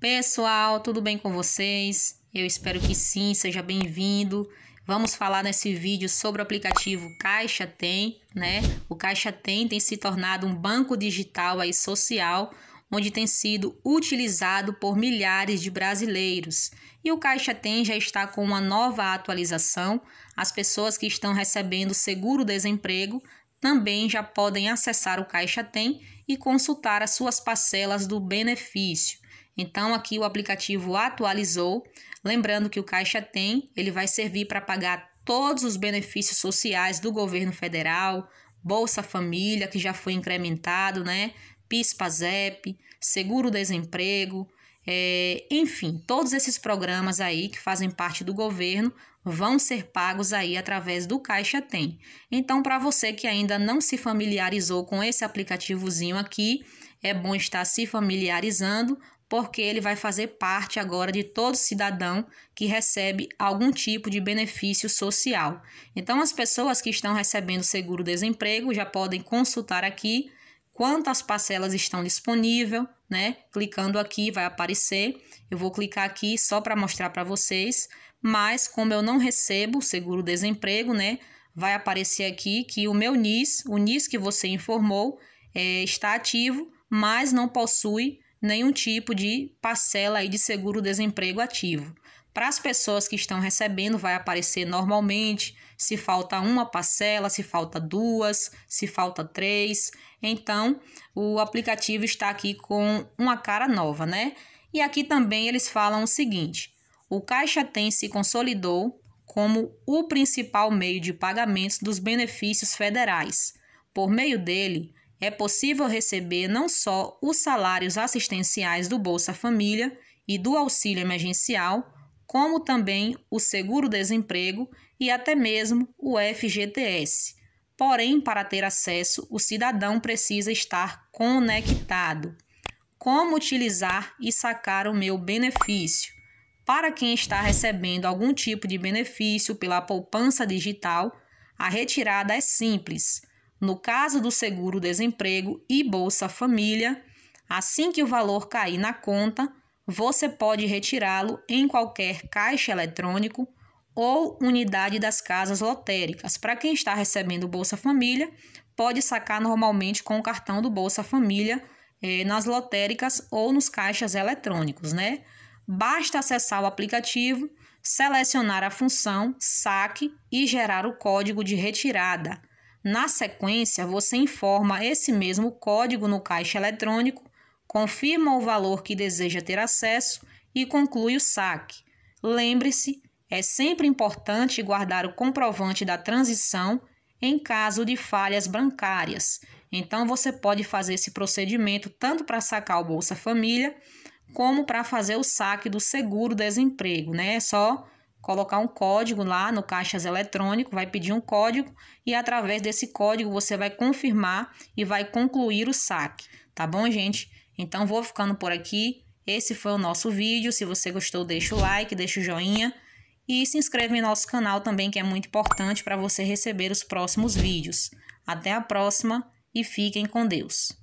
Pessoal, tudo bem com vocês? Eu espero que sim, seja bem-vindo. Vamos falar nesse vídeo sobre o aplicativo Caixa Tem, né? O Caixa Tem tem se tornado um banco digital aí social, onde tem sido utilizado por milhares de brasileiros. E o Caixa Tem já está com uma nova atualização. As pessoas que estão recebendo seguro-desemprego também já podem acessar o Caixa Tem e consultar as suas parcelas do benefício. Então aqui o aplicativo atualizou, lembrando que o Caixa tem, ele vai servir para pagar todos os benefícios sociais do governo federal, Bolsa Família, que já foi incrementado, né? PIS/PASEP, seguro-desemprego, é, enfim, todos esses programas aí que fazem parte do governo vão ser pagos aí através do Caixa Tem. Então, para você que ainda não se familiarizou com esse aplicativozinho aqui, é bom estar se familiarizando porque ele vai fazer parte agora de todo cidadão que recebe algum tipo de benefício social. Então, as pessoas que estão recebendo seguro-desemprego já podem consultar aqui quantas parcelas estão disponíveis, né? Clicando aqui vai aparecer. Eu vou clicar aqui só para mostrar para vocês, mas como eu não recebo seguro-desemprego, né? Vai aparecer aqui que o meu NIS, o NIS que você informou, é, está ativo, mas não possui nenhum tipo de parcela aí de seguro-desemprego ativo. Para as pessoas que estão recebendo, vai aparecer normalmente se falta uma parcela, se falta duas, se falta três. Então, o aplicativo está aqui com uma cara nova, né? E aqui também eles falam o seguinte: o Caixa Tem se consolidou como o principal meio de pagamentos dos benefícios federais. Por meio dele, é possível receber não só os salários assistenciais do Bolsa Família e do auxílio emergencial, como também o seguro-desemprego e até mesmo o FGTS. Porém, para ter acesso, o cidadão precisa estar conectado. Como utilizar e sacar o meu benefício? Para quem está recebendo algum tipo de benefício pela poupança digital, a retirada é simples no caso do seguro-desemprego e Bolsa Família, assim que o valor cair na conta, você pode retirá-lo em qualquer caixa eletrônico ou unidade das casas lotéricas. Para quem está recebendo Bolsa Família, pode sacar normalmente com o cartão do Bolsa Família eh, nas lotéricas ou nos caixas eletrônicos, né? Basta acessar o aplicativo, selecionar a função saque e gerar o código de retirada. Na sequência, você informa esse mesmo código no caixa eletrônico, confirma o valor que deseja ter acesso e conclui o saque. Lembre-se, é sempre importante guardar o comprovante da transição em caso de falhas bancárias. Então, você pode fazer esse procedimento tanto para sacar o Bolsa Família como para fazer o saque do seguro-desemprego, né? É só colocar um código lá no caixas eletrônico, vai pedir um código e através desse código você vai confirmar e vai concluir o saque, tá bom, gente? Então vou ficando por aqui. Esse foi o nosso vídeo. Se você gostou, deixa o like, deixa o joinha e se inscreve em nosso canal também, que é muito importante para você receber os próximos vídeos. Até a próxima e fiquem com Deus.